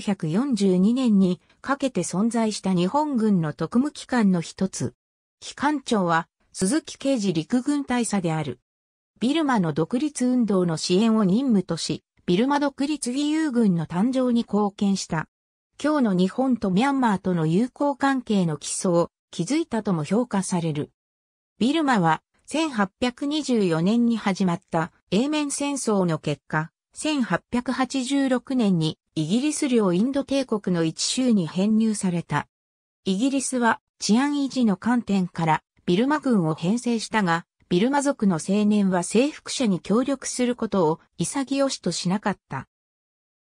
1942年にかけて存在した日本軍の特務機関の一つ。機関長は鈴木刑治陸軍大佐である。ビルマの独立運動の支援を任務とし、ビルマ独立義勇軍の誕生に貢献した。今日の日本とミャンマーとの友好関係の基礎を築いたとも評価される。ビルマは1824年に始まった英面戦争の結果、1886年にイギリス領インド帝国の一州に編入された。イギリスは治安維持の観点からビルマ軍を編成したが、ビルマ族の青年は征服者に協力することを潔しとしなかった。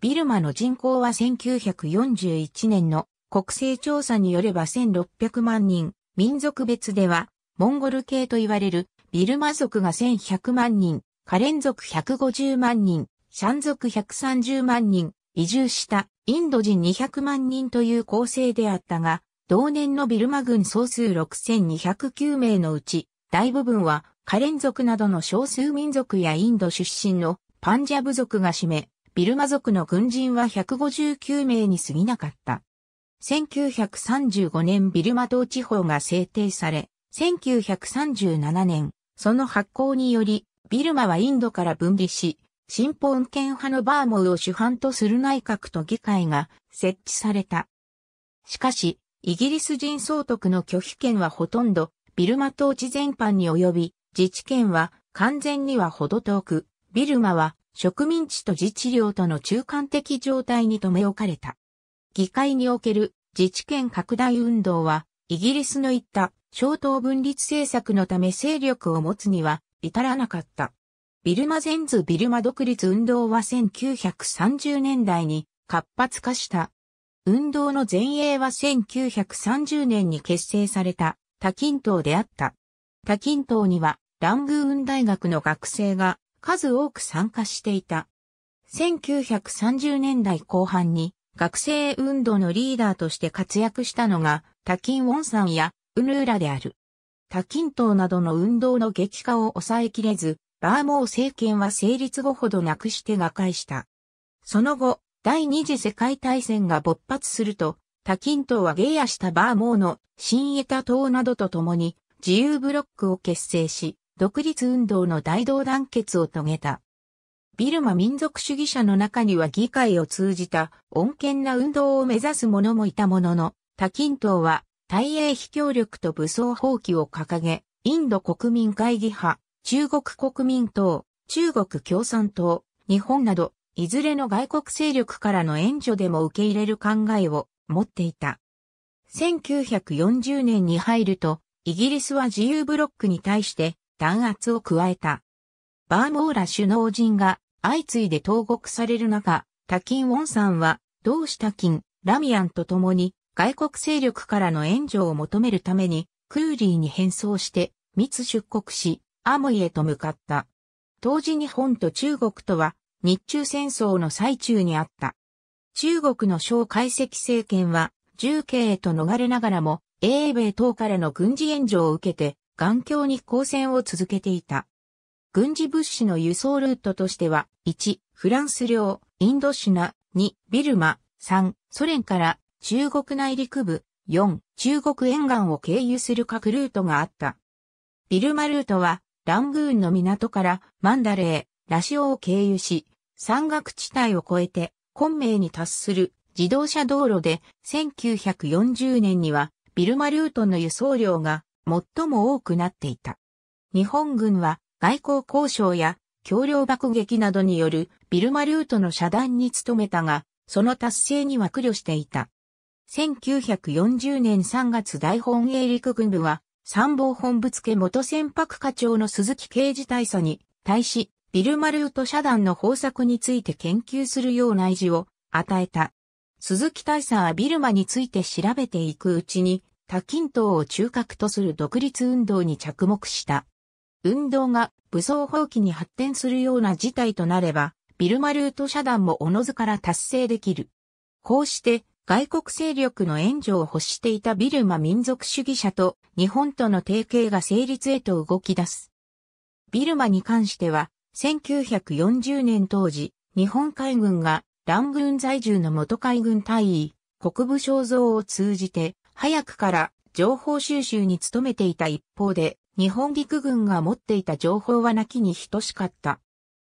ビルマの人口は1941年の国勢調査によれば1600万人、民族別ではモンゴル系と言われるビルマ族が1100万人、カレン族150万人、シャン族130万人、移住したインド人200万人という構成であったが、同年のビルマ軍総数6209名のうち、大部分はカレン族などの少数民族やインド出身のパンジャブ族が占め、ビルマ族の軍人は159名に過ぎなかった。1935年ビルマ島地方が制定され、1937年、その発行により、ビルマはインドから分離し、新本権派のバーモーを主犯とする内閣と議会が設置された。しかし、イギリス人総督の拒否権はほとんど、ビルマ統治全般に及び、自治権は完全にはほど遠く、ビルマは植民地と自治領との中間的状態に留め置かれた。議会における自治権拡大運動は、イギリスの言った小党分立政策のため勢力を持つには至らなかった。ビルマ全図ビルマ独立運動は1930年代に活発化した。運動の前衛は1930年に結成された多近東であった。多近東にはラングーン大学の学生が数多く参加していた。1930年代後半に学生運動のリーダーとして活躍したのが多近ウォンさんやウヌーラである。多近東などの運動の激化を抑えきれず、バーモー政権は成立後ほどなくして瓦解した。その後、第二次世界大戦が勃発すると、多金島はゲイアしたバーモーの新エタ島などと共に自由ブロックを結成し、独立運動の大同団結を遂げた。ビルマ民族主義者の中には議会を通じた穏健な運動を目指す者もいたものの、多金党は大英非協力と武装放棄を掲げ、インド国民会議派中国国民党、中国共産党、日本など、いずれの外国勢力からの援助でも受け入れる考えを持っていた。1940年に入ると、イギリスは自由ブロックに対して弾圧を加えた。バーモーラ首脳陣が相次いで投獄される中、タキン・ウォンさんは、同志タキン、ラミアンと共に外国勢力からの援助を求めるために、クーリーに変装して、密出国し、アモイへと向かった。当時日本と中国とは日中戦争の最中にあった。中国の小解析政権は重慶へと逃れながらも英米等からの軍事援助を受けて頑強に抗戦を続けていた。軍事物資の輸送ルートとしては、1、フランス領、インドシナ、2、ビルマ、3、ソ連から中国内陸部、4、中国沿岸を経由する各ルートがあった。ビルマルートはラングーンの港からマンダレー、ラシオを経由し、山岳地帯を越えて、昆明に達する自動車道路で1940年にはビルマルートの輸送量が最も多くなっていた。日本軍は外交交渉や橋梁爆撃などによるビルマルートの遮断に努めたが、その達成には苦慮していた。1940年3月大本営陸軍部は参謀本部付元船舶課長の鈴木刑事大佐に対し、ビルマルート社団の方策について研究するよう内示を与えた。鈴木大佐はビルマについて調べていくうちに、多近東を中核とする独立運動に着目した。運動が武装放棄に発展するような事態となれば、ビルマルート社団もおのずから達成できる。こうして、外国勢力の援助を欲していたビルマ民族主義者と日本との提携が成立へと動き出す。ビルマに関しては、1940年当時、日本海軍がラングーン在住の元海軍大尉、国部肖像を通じて、早くから情報収集に努めていた一方で、日本陸軍が持っていた情報はなきに等しかった。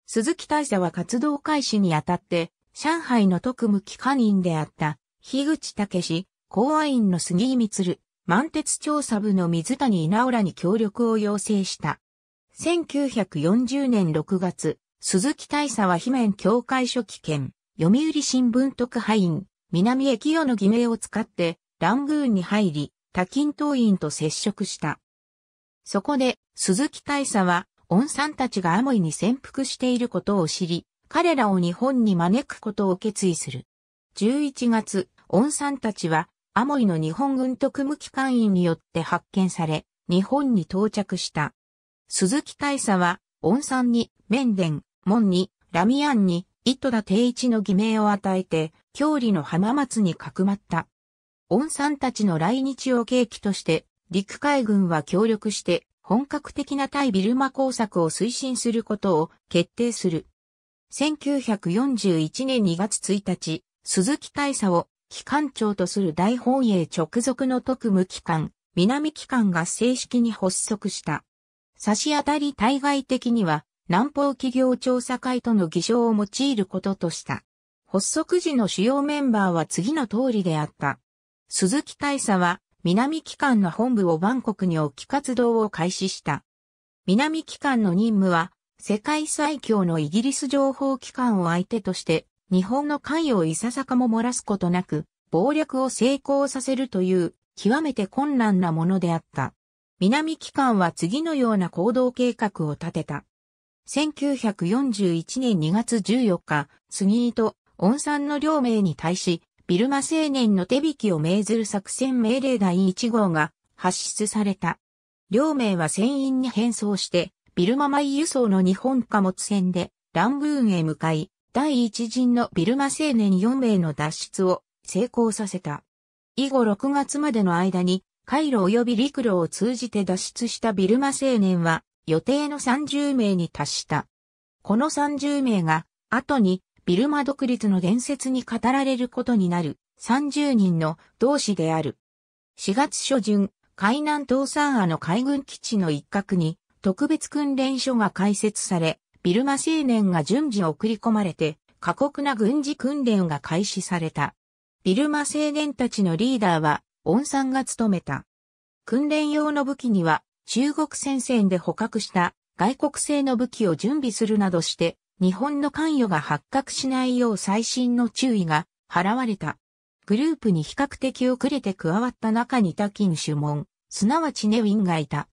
鈴木大佐は活動開始にあたって、上海の特務機関員であった樋口武公安院の杉井光、満鉄調査部の水谷稲浦に協力を要請した。1940年6月、鈴木大佐は罷免協会書記兼、読売新聞特派員、南駅与の偽名を使って、ラングーンに入り、多金党員と接触した。そこで、鈴木大佐は、恩さんたちがアモイに潜伏していることを知り、彼らを日本に招くことを決意する。11月、オンさんたちは、アモイの日本軍特務機関員によって発見され、日本に到着した。鈴木大佐は、オンさんに、メンデン、モンに、ラミアンに、糸田定一の偽名を与えて、郷里の浜松にかくまった。オンさんたちの来日を契機として、陸海軍は協力して、本格的な対ビルマ工作を推進することを決定する。1941年2月1日、鈴木大佐を機関長とする大本営直属の特務機関、南機関が正式に発足した。差し当たり対外的には、南方企業調査会との偽証を用いることとした。発足時の主要メンバーは次の通りであった。鈴木大佐は、南機関の本部をバンコクに置き活動を開始した。南機関の任務は、世界最強のイギリス情報機関を相手として、日本の関与をいささかも漏らすことなく、暴略を成功させるという、極めて困難なものであった。南機関は次のような行動計画を立てた。1941年2月14日、杉井と温山の両名に対し、ビルマ青年の手引きを命ずる作戦命令第1号が発出された。両名は船員に変装して、ビルマ米輸送の日本貨物船でラングーンへ向かい、第一陣のビルマ青年4名の脱出を成功させた。以後6月までの間に、回路及び陸路を通じて脱出したビルマ青年は、予定の30名に達した。この30名が、後に、ビルマ独立の伝説に語られることになる、30人の同志である。4月初旬、海南東山亜の海軍基地の一角に、特別訓練所が開設され、ビルマ青年が順次送り込まれて、過酷な軍事訓練が開始された。ビルマ青年たちのリーダーは、温さんが務めた。訓練用の武器には、中国戦線で捕獲した外国製の武器を準備するなどして、日本の関与が発覚しないよう最新の注意が払われた。グループに比較的遅れて加わった中にタキン主門、すなわちネウィンがいた。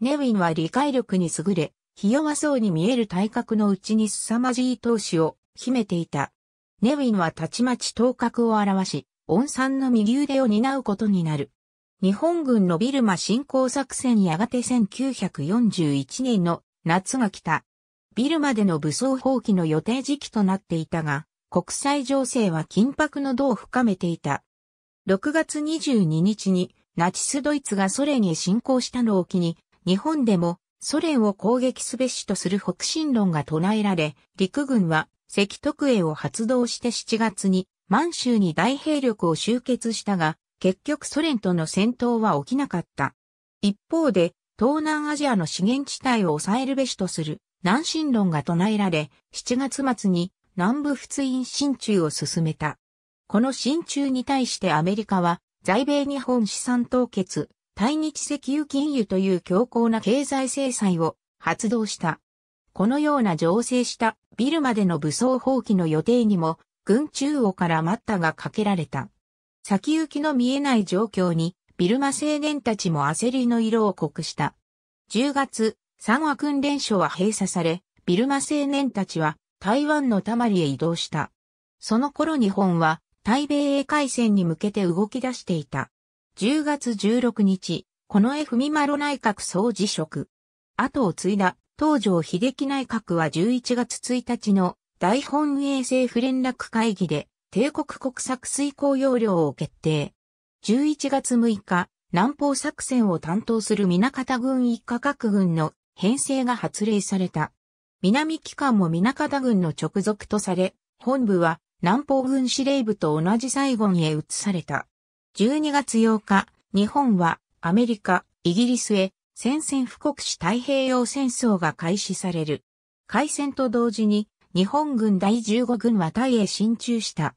ネウィンは理解力に優れ、ひ弱そうに見える体格のうちに凄まじい闘志を秘めていた。ネウィンはたちまち頭角を表し、温産の右腕を担うことになる。日本軍のビルマ侵攻作戦やがて1941年の夏が来た。ビルマでの武装放棄の予定時期となっていたが、国際情勢は緊迫の度を深めていた。6月22日にナチスドイツがソ連へ侵攻したのを機に、日本でもソ連を攻撃すべしとする北進論が唱えられ、陸軍は赤徳衛を発動して7月に満州に大兵力を集結したが、結局ソ連との戦闘は起きなかった。一方で、東南アジアの資源地帯を抑えるべしとする南進論が唱えられ、7月末に南部仏印進駐を進めた。この進駐に対してアメリカは在米日本資産凍結、対日石油禁輸という強硬な経済制裁を発動した。このような情勢したビルマでの武装放棄の予定にも軍中央から待ったがかけられた。先行きの見えない状況にビルマ青年たちも焦りの色を濃くした。10月、三和訓練所は閉鎖され、ビルマ青年たちは台湾のたまりへ移動した。その頃日本は対米英海戦に向けて動き出していた。10月16日、この文丸内閣総辞職。後を継いだ、東条秀樹内閣は11月1日の大本営政府連絡会議で、帝国国策遂行要領を決定。11月6日、南方作戦を担当する南方軍一家各軍の編成が発令された。南機関も南方軍の直属とされ、本部は南方軍司令部と同じ最後にへ移された。12月8日、日本はアメリカ、イギリスへ宣戦布告し太平洋戦争が開始される。開戦と同時に日本軍第15軍はタイへ進駐した。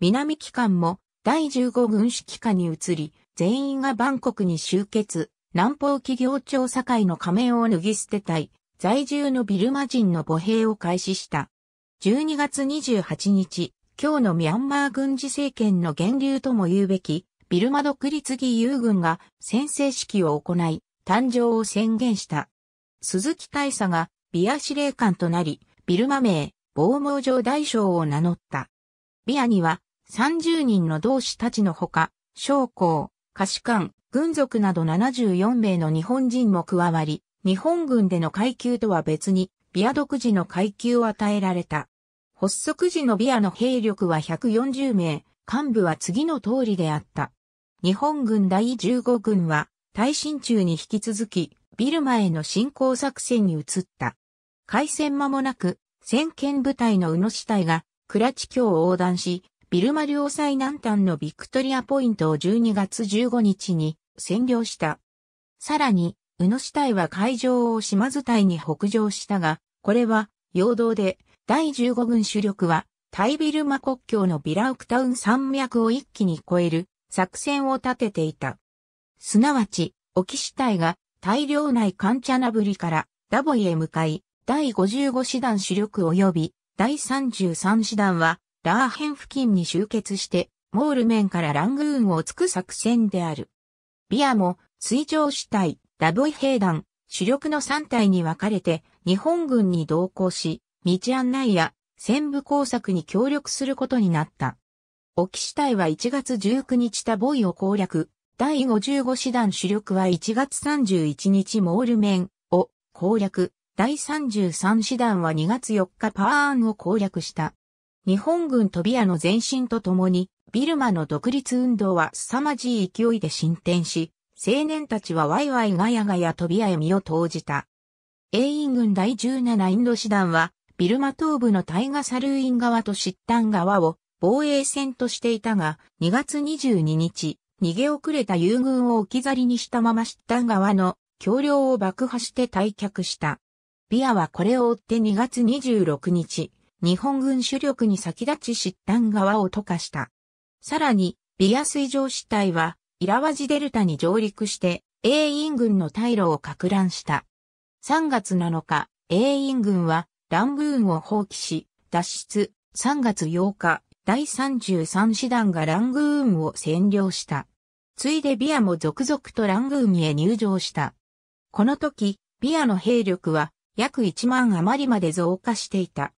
南機関も第15軍指揮下に移り、全員がバンコクに集結、南方企業庁会の仮面を脱ぎ捨てたい、在住のビルマ人の母兵を開始した。12月28日、今日のミャンマー軍事政権の源流とも言うべき、ビルマ独立義勇軍が宣誓式を行い、誕生を宣言した。鈴木大佐がビア司令官となり、ビルマ名、防網上大将を名乗った。ビアには30人の同志たちのほか、将校、歌士官、軍属など74名の日本人も加わり、日本軍での階級とは別に、ビア独自の階級を与えられた。発足時のビアの兵力は140名、幹部は次の通りであった。日本軍第15軍は、大震中に引き続き、ビルマへの進攻作戦に移った。開戦間もなく、先見部隊の宇野死隊が、倉地峡を横断し、ビルマ領最南端のビクトリアポイントを12月15日に占領した。さらに、宇野死隊は海上を島津隊に北上したが、これは、陽動で、第15軍主力は、タイビルマ国境のビラウクタウン山脈を一気に越える作戦を立てていた。すなわち、オキシ隊が大量内カンチャナブリからダボイへ向かい、第55師団主力及び第33師団はラーヘン付近に集結してモール面からラングーンを突く作戦である。ビアも水上主体、ダボイ兵団、主力の3隊に分かれて日本軍に同行し、道案内や戦部工作に協力することになった。沖師隊は1月19日タボイを攻略、第55師団主力は1月31日モールメンを攻略、第33師団は2月4日パーアンを攻略した。日本軍トビアの前進とともに、ビルマの独立運動は凄まじい勢いで進展し、青年たちはワイワイガヤガヤトビアへ身を投じた。英印軍第17インド師団は、ビルマ東部のタイガサルーイン川とシッタン川を防衛戦としていたが、2月22日、逃げ遅れた友軍を置き去りにしたままシッタン川の橋梁を爆破して退却した。ビアはこれを追って2月26日、日本軍主力に先立ちシッタン川を溶かした。さらに、ビア水上死体は、イラワジデルタに上陸して、英イ軍の退路を拡乱した。3月7日、英イ軍は、ラングーンを放棄し、脱出、3月8日、第33師団がラングーンを占領した。ついでビアも続々とラングーンへ入場した。この時、ビアの兵力は約1万余りまで増加していた。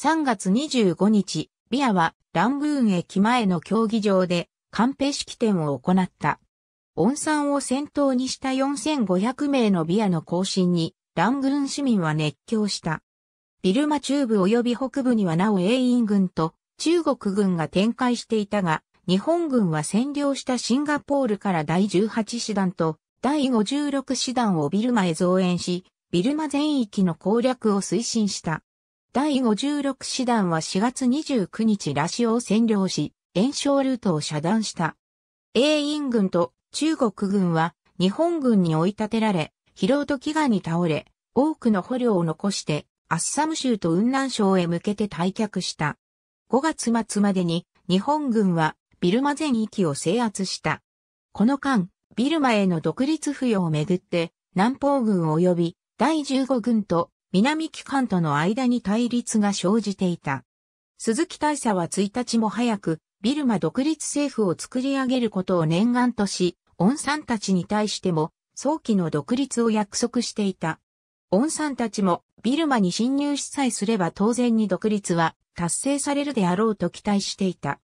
3月25日、ビアはラングーン駅前の競技場で官兵式典を行った。温山を先頭にした4500名のビアの行進にラングーン市民は熱狂した。ビルマ中部及び北部にはなお英印軍と中国軍が展開していたが、日本軍は占領したシンガポールから第18師団と第56師団をビルマへ増援し、ビルマ全域の攻略を推進した。第56師団は4月29日ラシオを占領し、炎症ルートを遮断した。英印軍と中国軍は日本軍に追い立てられ、疲労と飢餓に倒れ、多くの捕虜を残してアッサム州と雲南省へ向けて退却した。5月末までに日本軍はビルマ全域を制圧した。この間、ビルマへの独立付与をめぐって南方軍及び第15軍と南機関との間に対立が生じていた。鈴木大佐は1日も早くビルマ独立政府を作り上げることを念願とし、恩さんたちに対しても早期の独立を約束していた。恩さんたちもビルマに侵入しさえすれば当然に独立は達成されるであろうと期待していた。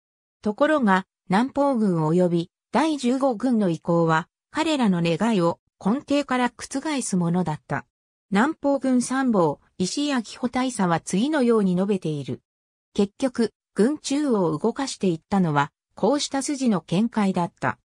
ところが、南方軍及び第15軍の意向は、彼らの願いを根底から覆すものだった。南方軍参謀、石井秋穂大佐は次のように述べている。結局、軍中を動かしていったのは、こうした筋の見解だった。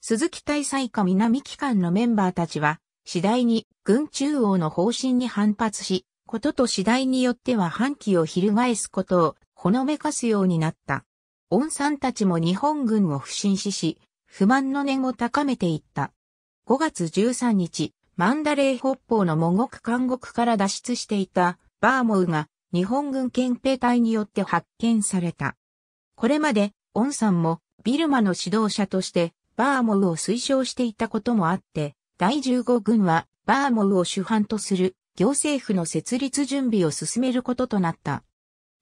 鈴木大佐以下南機関のメンバーたちは、次第に軍中央の方針に反発し、ことと次第によっては反旗を翻すことをほのめかすようになった。恩さんたちも日本軍を不審視し、不満の念を高めていった。5月13日、マンダレー北方の模獄監獄から脱出していたバーモウが日本軍憲兵隊によって発見された。これまで、オンさんもビルマの指導者としてバーモウを推奨していたこともあって、第15軍はバーモウを主犯とする行政府の設立準備を進めることとなった。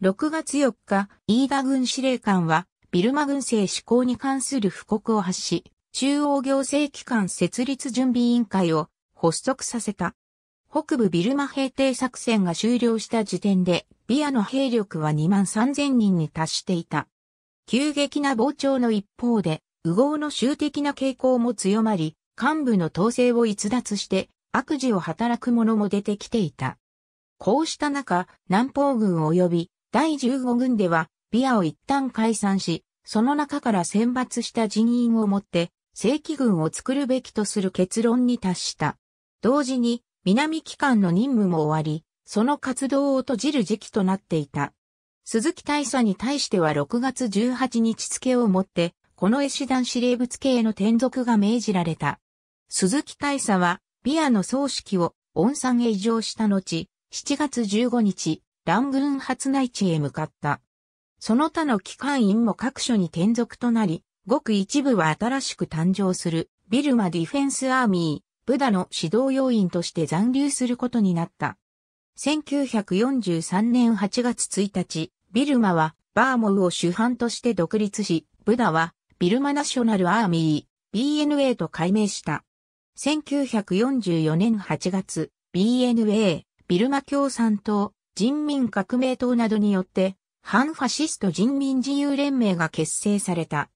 6月4日、イーガ軍司令官はビルマ軍政施行に関する布告を発し、中央行政機関設立準備委員会を発足させた。北部ビルマ平定作戦が終了した時点で、ビアの兵力は2万3000人に達していた。急激な膨張の一方で、右往の州的な傾向も強まり、幹部の統制を逸脱して悪事を働く者も出てきていた。こうした中、南方軍及び第15軍では、ビアを一旦解散し、その中から選抜した人員をもって、正規軍を作るべきとする結論に達した。同時に、南機関の任務も終わり、その活動を閉じる時期となっていた。鈴木大佐に対しては6月18日付をもって、この絵師団司令部付への転属が命じられた。鈴木大佐は、ビアの葬式を、オンサンへ移乗した後、7月15日、ラングーン発内地へ向かった。その他の機関員も各所に転属となり、ごく一部は新しく誕生する、ビルマディフェンスアーミー、ブダの指導要員として残留することになった。1943年8月1日、ビルマはバーモウを主犯として独立し、ブダはビルマナショナルアーミー、BNA と改名した。1944年8月、BNA、ビルマ共産党、人民革命党などによって、反ファシスト人民自由連盟が結成された。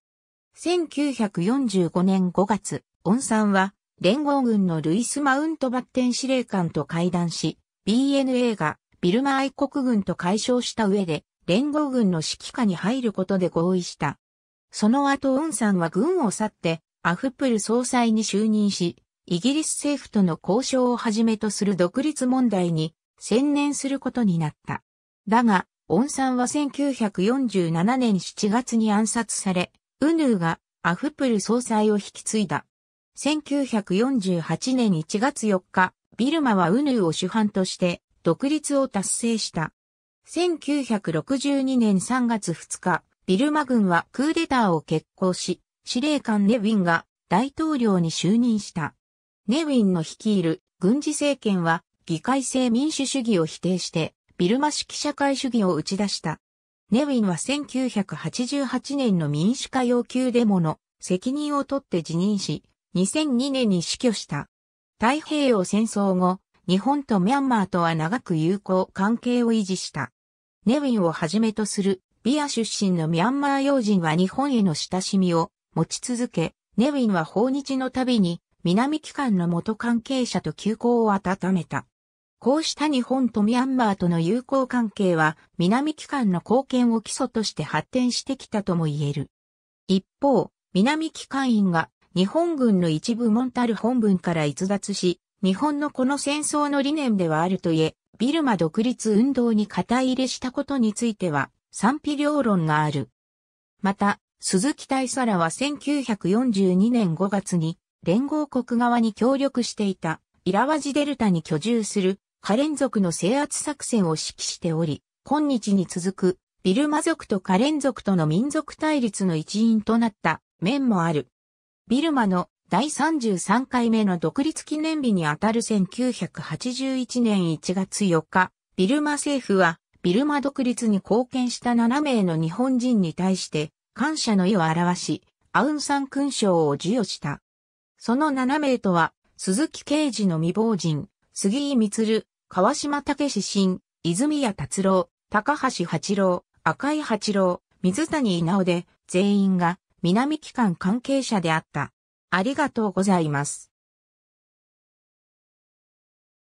1945年5月、オンさんは、連合軍のルイス・マウントバッテン司令官と会談し、BNA がビルマ愛国軍と解消した上で、連合軍の指揮下に入ることで合意した。その後、オンさんは軍を去って、アフプル総裁に就任し、イギリス政府との交渉をはじめとする独立問題に専念することになった。だが、オンさんは1947年7月に暗殺され、ウヌーがアフプル総裁を引き継いだ。1948年1月4日、ビルマはウヌーを主犯として独立を達成した。1962年3月2日、ビルマ軍はクーデターを決行し、司令官ネィンが大統領に就任した。ネウィンの率いる軍事政権は議会制民主主義を否定してビルマ式社会主義を打ち出した。ネウィンは1988年の民主化要求デモの責任を取って辞任し、2002年に死去した。太平洋戦争後、日本とミャンマーとは長く友好関係を維持した。ネウィンをはじめとするビア出身のミャンマー要人は日本への親しみを持ち続け、ネウィンは訪日のたびに南機関の元関係者と休校を温めた。こうした日本とミャンマーとの友好関係は南機関の貢献を基礎として発展してきたとも言える。一方、南機関員が日本軍の一部モンタル本文から逸脱し、日本のこの戦争の理念ではあるといえ、ビルマ独立運動に肩入れしたことについては賛否両論がある。また、鈴木大皿は1942年5月に連合国側に協力していた、イラワジデルタに居住する、カレン族の制圧作戦を指揮しており、今日に続く、ビルマ族とカレン族との民族対立の一因となった面もある。ビルマの第33回目の独立記念日にあたる1981年1月4日、ビルマ政府は、ビルマ独立に貢献した7名の日本人に対して、感謝の意を表し、アウンサン勲章を授与した。その7名とは、鈴木刑事の未亡人、杉井光、川島武新、泉谷達郎、高橋八郎、赤井八郎、水谷稲尾で、全員が、南機関関係者であった。ありがとうございます。